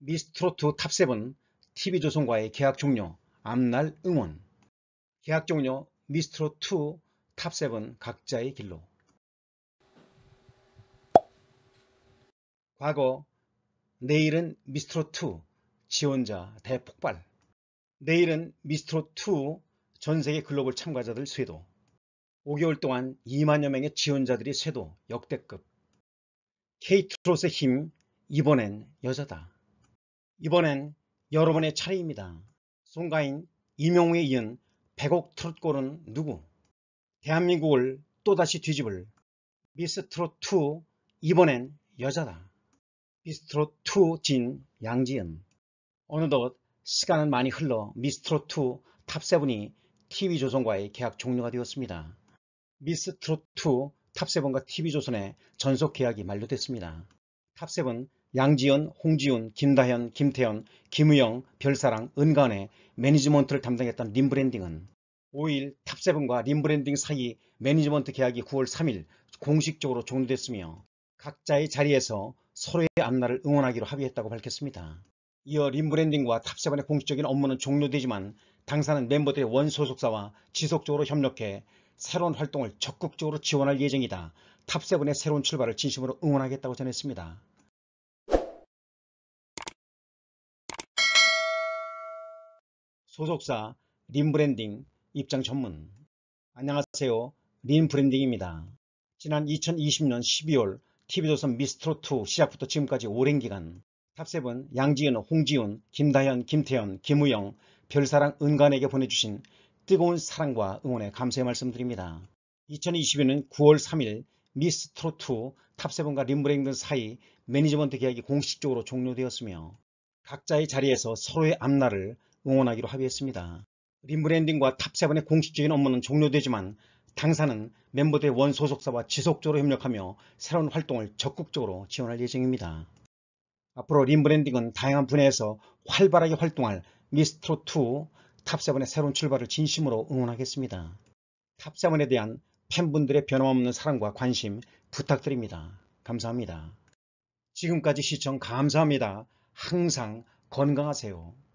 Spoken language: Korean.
미스트로트 탑7 TV조선과의 계약 종료 앞날 응원 계약 종료 미스트로2 탑7 각자의 길로 과거 내일은 미스트로2 지원자 대폭발 내일은 미스트로2 전세계 글로벌 참가자들 쇄도 5개월 동안 2만여 명의 지원자들이 쇄도 역대급 K 트롯의 힘 이번엔 여자다 이번엔 여러분의 차례입니다. 송가인 이명우에 이은 100억 트롯골은 누구? 대한민국을 또다시 뒤집을 미스트롯2 이번엔 여자다. 미스트롯2 진 양지은 어느덧 시간은 많이 흘러 미스트롯2 탑세븐이 TV조선과의 계약 종료가 되었습니다. 미스트롯2 탑세븐과 TV조선의 전속 계약이 만료됐습니다. 탑세븐 양지은 홍지훈, 김다현, 김태현, 김우영, 별사랑, 은간의 매니지먼트를 담당했던 림브랜딩은 5일 탑세븐과 림브랜딩 사이 매니지먼트 계약이 9월 3일 공식적으로 종료됐으며 각자의 자리에서 서로의 안나를 응원하기로 합의했다고 밝혔습니다. 이어 림브랜딩과 탑세븐의 공식적인 업무는 종료되지만 당사는 멤버들의 원 소속사와 지속적으로 협력해 새로운 활동을 적극적으로 지원할 예정이다. 탑세븐의 새로운 출발을 진심으로 응원하겠다고 전했습니다. 소속사 린브랜딩 입장 전문 안녕하세요. 린브랜딩입니다. 지난 2020년 12월 TV조선 미스트롯2 시작부터 지금까지 오랜 기간 탑세븐 양지은, 홍지훈, 김다현, 김태현, 김우영, 별사랑 은간에게 보내주신 뜨거운 사랑과 응원의 감사의 말씀드립니다. 2020년 9월 3일 미스트롯2 탑세븐과 린브랜딩 사이 매니지먼트 계약이 공식적으로 종료되었으며 각자의 자리에서 서로의 앞날을 응원하기로 합의했습니다. 리브랜딩과 탑세븐의 공식적인 업무는 종료되지만 당사는 멤버들의 원 소속사와 지속적으로 협력하며 새로운 활동을 적극적으로 지원할 예정입니다. 앞으로 림브랜딩은 다양한 분야에서 활발하게 활동할 미스트롯2 탑세븐의 새로운 출발을 진심으로 응원하겠습니다. 탑세븐에 대한 팬분들의 변함없는 사랑과 관심 부탁드립니다. 감사합니다. 지금까지 시청 감사합니다. 항상 건강하세요.